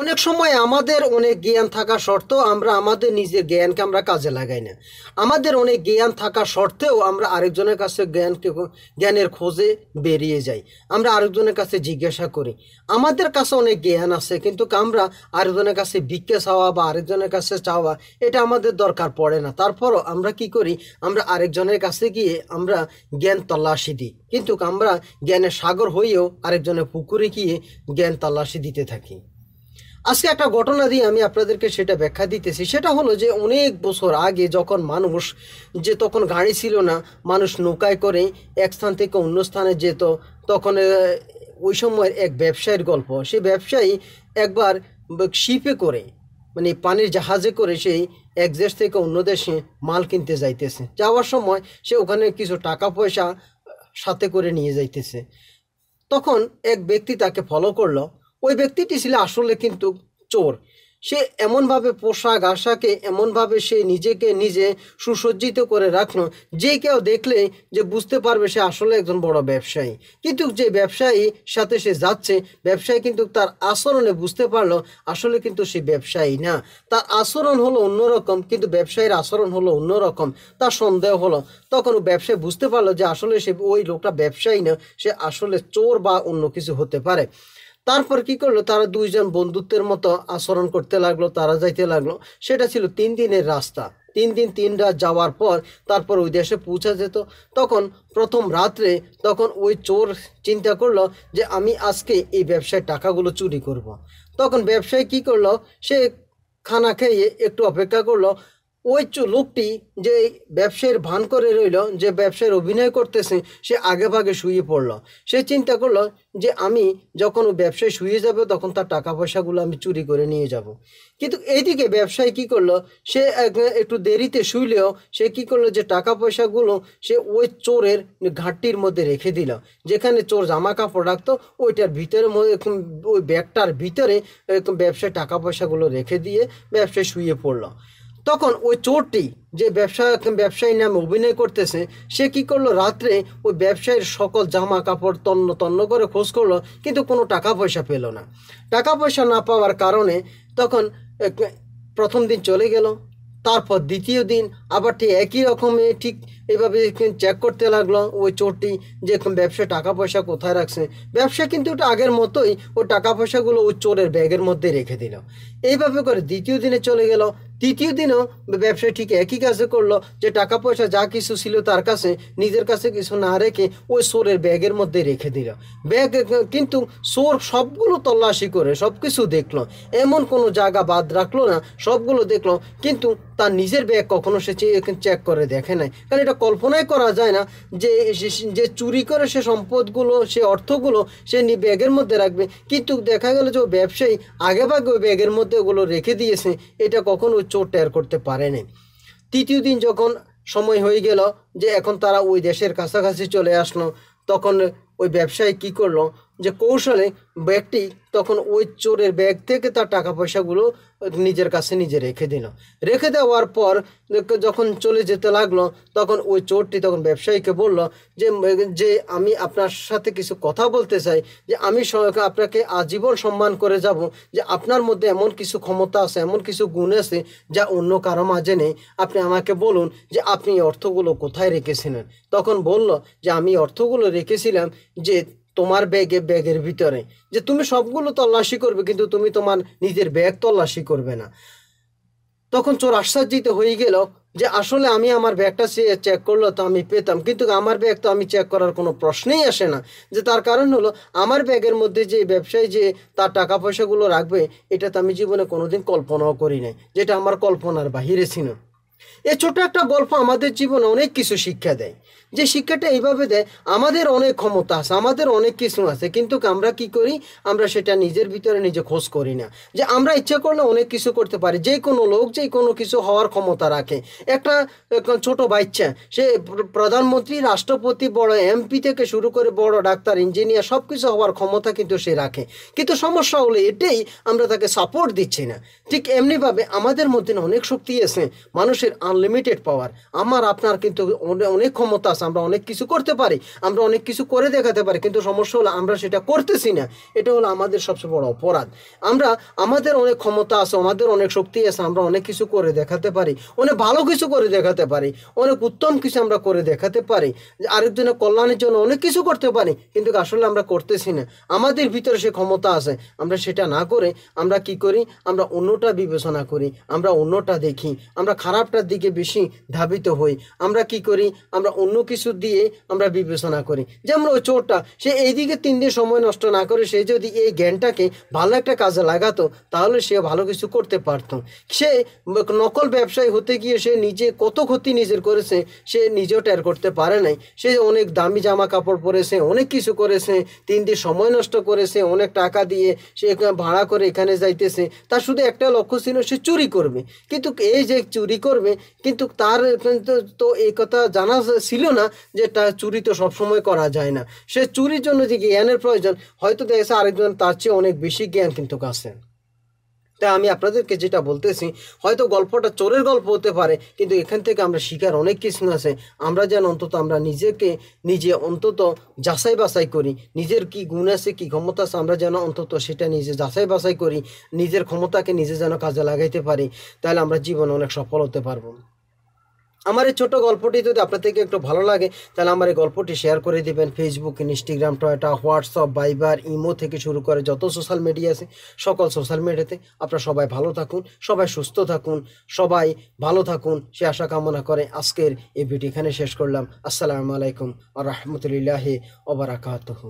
অনেক সময় আমাদের অনেক জ্ঞান থাকা সত্ত্বেও আমরা আমাদের নিজের জ্ঞানকে আমরা কাজে লাগাই না আমাদের অনেক জ্ঞান থাকা সত্ত্বেও আমরা আরেকজনের কাছে জ্ঞানকে জ্ঞানের খোঁজে বেরিয়ে যাই আমরা আরেকজনের কাছে জিজ্ঞাসা করি আমাদের কাছে অনেক জ্ঞান আছে কিন্তু আমরা আরেকজনের কাছে ভিক্ষে চাওয়া বা আরেকজনের কাছে চাওয়া এটা আমাদের দরকার পড়ে না তারপরও আমরা কি করি আমরা আরেকজনের কাছে গিয়ে আমরা জ্ঞান তল্লাশি দিই কিন্তু আমরা জ্ঞানের সাগর হয়েও আরেকজনের পুকুরে গিয়ে জ্ঞান তল্লাশি দিতে থাকি আজকে একটা ঘটনা দিয়ে আমি আপনাদেরকে সেটা ব্যাখ্যা দিতেছি সেটা হলো যে অনেক বছর আগে যখন মানুষ যে তখন গাড়ি ছিল না মানুষ নৌকায় করে এক স্থান থেকে অন্য স্থানে যেত তখন ওই সময়ের এক ব্যবসায়ীর গল্প সেই ব্যবসায়ী একবার শিপে করে মানে পানির জাহাজে করে সেই এক দেশ থেকে অন্য দেশে মাল কিনতে যাইতেছে যাওয়ার সময় সে ওখানে কিছু টাকা পয়সা সাথে করে নিয়ে যাইতেছে তখন এক ব্যক্তি তাকে ফলো করলো ওই ব্যক্তিটি ছিল আসলে কিন্তু চোর সে এমনভাবে পোশাক আশাকে এমনভাবে সে নিজেকে নিজে সুসজ্জিত করে রাখলো যে কেউ দেখলে যে বুঝতে পারবে সে আসলে একজন বড় ব্যবসায়ী কিন্তু যে ব্যবসায়ী সাথে সে যাচ্ছে ব্যবসায়ী কিন্তু তার আচরণে বুঝতে পারলো আসলে কিন্তু সে ব্যবসায়ী না তার আচরণ হলো অন্যরকম কিন্তু ব্যবসায়ীর আচরণ হলো অন্যরকম তার সন্দেহ হলো তখন ব্যবসায়ী বুঝতে পারলো যে আসলে সে ওই লোকটা ব্যবসায়ী না সে আসলে চোর বা অন্য কিছু হতে পারে তারপর কি করলো তারা দুইজন বন্ধুত্বের মতো আচরণ করতে লাগলো তারা যাইতে লাগলো সেটা ছিল তিন দিনের রাস্তা তিন দিন তিন রাত যাওয়ার পর তারপর ওই দেশে পৌঁছা যেত তখন প্রথম রাত্রে তখন ওই চোর চিন্তা করলো যে আমি আজকে এই ব্যবসায় টাকাগুলো চুরি করব। তখন ব্যবসায়ী কি করলো সে খানা খেয়ে একটু অপেক্ষা করলো ওই লোকটি যে ব্যবসায়ের ভান করে রইল যে ব্যবসায়ের অভিনয় করতেছে সে আগে ভাগে শুয়ে পড়ল সে চিন্তা করলো যে আমি যখন ও ব্যবসায় শুয়ে যাবে তখন তার টাকা পয়সাগুলো আমি চুরি করে নিয়ে যাব। কিন্তু এইদিকে ব্যবসায় কি করলো সে একটু দেরিতে শুইলেও সে কি করলো যে টাকা পয়সাগুলো সে ওই চোরের ঘাটটির মধ্যে রেখে দিল যেখানে চোর জামা কাপড় রাখতো ওইটার ভিতরে ওই ব্যাগটার ভিতরে ব্যবসায় টাকা পয়সাগুলো রেখে দিয়ে ব্যবসায় শুয়ে পড়লো তখন ওই চোরটি যে ব্যবসা ব্যবসায়ী নামে অভিনয় করতেছে সে কি করলো রাত্রে ওই ব্যবসায়ীর সকল জামা কাপড় তন্ন তন্ন করে খোঁজ করলো কিন্তু কোনো টাকা পয়সা পেল না টাকা পয়সা না পাওয়ার কারণে তখন প্রথম দিন চলে গেল তারপর দ্বিতীয় দিন আবার ঠিক একই রকমে ঠিক এভাবে চেক করতে লাগলো ওই চোরটি যে ব্যবসায় টাকা পয়সা কোথায় রাখছে ব্যবসা কিন্তু ওটা আগের মতোই ওই টাকা পয়সাগুলো ওই চোরের ব্যাগের মধ্যে রেখে দিল এইভাবে করে দ্বিতীয় দিনে চলে গেল তৃতীয় দিনও ব্যবসায়ী ঠিক একই কাজ করলো যে টাকা পয়সা যা কিছু ছিল তার কাছে নিজের কাছে কিছু না রেখে ওই সোরের ব্যাগের মধ্যে রেখে দিল ব্যাগ কিন্তু সোর সবগুলো তল্লাশি করে সব কিছু দেখলো এমন কোনো জায়গা বাদ রাখলো না সবগুলো দেখলো কিন্তু তার নিজের ব্যাগ কখনো সে চেক করে দেখে নাই কারণ এটা কল্পনাই করা যায় না যে যে চুরি করে সে সম্পদগুলো সে অর্থগুলো সে ব্যাগের মধ্যে রাখবে কিন্তু দেখা গেল যে ব্যবসায়ী আগেভাগে ওই ব্যাগের মধ্যে ওগুলো রেখে দিয়েছে এটা কখনো চোর টের করতে পারেনি তৃতীয় দিন যখন সময় হয়ে গেল যে এখন তারা ওই দেশের কাছাকাছি চলে আসলো তখন ওই ব্যবসায়ী কি করলো যে কৌশলে ব্যাগটি তখন ওই চোরের ব্যাগ থেকে তার টাকা পয়সাগুলো নিজের কাছে নিজে রেখে দিল রেখে দেওয়ার পর যখন চলে যেতে লাগলো তখন ওই চোরটি তখন ব্যবসায়ীকে বলল যে যে আমি আপনার সাথে কিছু কথা বলতে চাই যে আমি আপনাকে আজীবন সম্মান করে যাব যে আপনার মধ্যে এমন কিছু ক্ষমতা আছে এমন কিছু গুণ আছে যা অন্য কারো মাঝে নেই আপনি আমাকে বলুন যে আপনি অর্থগুলো কোথায় রেখেছিলেন তখন বলল যে আমি অর্থগুলো রেখেছিলাম যে তোমার ব্যাগে ব্যাগের ভিতরে যে তুমি সবগুলো তল্লাশি করবে কিন্তু তুমি তোমার নিজের ব্যাগ তল্লাশি করবে না তখন চোর আশ্চর্যিত হয়ে গেল যে আসলে আমি আমার ব্যাগটা সে চেক করলে তো আমি পেতাম কিন্তু আমার ব্যাগ তো আমি চেক করার কোনো প্রশ্নেই আসে না যে তার কারণ হলো আমার ব্যাগের মধ্যে যে ব্যবসায়ী যে তার টাকা পয়সাগুলো রাখবে এটা তো আমি জীবনে কোনোদিন কল্পনাও করি নাই যেটা আমার কল্পনার বাহিরে ছিল এ ছোট একটা গল্প আমাদের জীবনে অনেক কিছু শিক্ষা দেয় যে শিক্ষাটা এইভাবে দেয় আমাদের অনেক ক্ষমতা আছে আমাদের অনেক কিছু আছে কিন্তু আমরা কি করি আমরা সেটা নিজের ভিতরে নিজে খোঁজ করি না যে আমরা ইচ্ছা করলে অনেক কিছু করতে পারি যে কোনো লোক যে কোনো কিছু হওয়ার ক্ষমতা রাখে একটা ছোট বাচ্চা সে প্রধানমন্ত্রী রাষ্ট্রপতি বড় এমপি থেকে শুরু করে বড় ডাক্তার ইঞ্জিনিয়ার সব কিছু হওয়ার ক্ষমতা কিন্তু সে রাখে কিন্তু সমস্যা হলে এটাই আমরা তাকে সাপোর্ট দিচ্ছি না ঠিক এমনিভাবে আমাদের মধ্যে অনেক শক্তি আছে মানুষের মানুষের আনলিমিটেড পাওয়ার আমার আপনার কিন্তু অনেক ক্ষমতা আছে আমরা অনেক কিছু করতে পারি আমরা অনেক কিছু করে দেখাতে পারি কিন্তু সমস্যা হলো আমরা সেটা করতেছি না এটা হলো আমাদের সবচেয়ে বড় অপরাধ আমরা আমাদের অনেক ক্ষমতা আছে আমাদের অনেক শক্তি আছে আমরা অনেক কিছু করে দেখাতে পারি অনেক ভালো কিছু করে দেখাতে পারি অনেক উত্তম কিছু আমরা করে দেখাতে পারি আরেকজনের কল্যাণের জন্য অনেক কিছু করতে পারি কিন্তু আসলে আমরা করতেছি না আমাদের ভিতরে সে ক্ষমতা আছে আমরা সেটা না করে আমরা কি করি আমরা অন্যটা বিবেচনা করি আমরা অন্যটা দেখি আমরা খারাপটা একটার দিকে বেশি ধাবিত হই আমরা কি করি আমরা অন্য কিছু দিয়ে আমরা বিবেচনা করি যেমন ওই চোরটা সে এইদিকে তিন দিন সময় নষ্ট না করে সে যদি এই জ্ঞানটাকে ভালো একটা কাজে লাগাতো তাহলে সে ভালো কিছু করতে পারত সে নকল ব্যবসায়ী হতে গিয়ে সে নিজে কত ক্ষতি নিজের করেছে সে নিজেও টের করতে পারে নাই সে অনেক দামি জামা কাপড় পরেছে অনেক কিছু করেছে তিন দিন সময় নষ্ট করেছে অনেক টাকা দিয়ে সে ভাড়া করে এখানে যাইতেছে তার শুধু একটা লক্ষ্য ছিল সে চুরি করবে কিন্তু এই যে চুরি করবে পারবে কিন্তু তার কিন্তু তো এই কথা জানা ছিল না যে তার চুরি তো সবসময় করা যায় না সে চুরির জন্য যে জ্ঞানের প্রয়োজন হয়তো দেখেছে আরেকজন তার চেয়ে অনেক বেশি জ্ঞান কিন্তু কাছে তাই আমি আপনাদেরকে যেটা বলতেছি হয়তো গল্পটা চোরের গল্প হতে পারে কিন্তু এখান থেকে আমরা শিকার অনেক কিছু আছে আমরা যেন অন্তত আমরা নিজেকে নিজে অন্তত যাচাই বাছাই করি নিজের কি গুণ আছে কি ক্ষমতা আছে আমরা যেন অন্তত সেটা নিজে যাচাই বাছাই করি নিজের ক্ষমতাকে নিজে যেন কাজে লাগাইতে পারি তাহলে আমরা জীবনে অনেক সফল হতে পারবো আমার এই ছোটো গল্পটি যদি আপনাদেরকে একটু ভালো লাগে তাহলে আমার এই গল্পটি শেয়ার করে দিবেন ফেসবুক ইনস্টাগ্রাম টয়টা হোয়াটসঅ্যাপ বাইবার ইমো থেকে শুরু করে যত সোশ্যাল মিডিয়া আছে সকল সোশ্যাল মিডিয়াতে আপনারা সবাই ভালো থাকুন সবাই সুস্থ থাকুন সবাই ভালো থাকুন সে আশা কামনা করে আজকের এই ভিডিও এখানে শেষ করলাম আসসালামু আলাইকুম আর রহমতুলিল্লাহ ওবরাকাতহ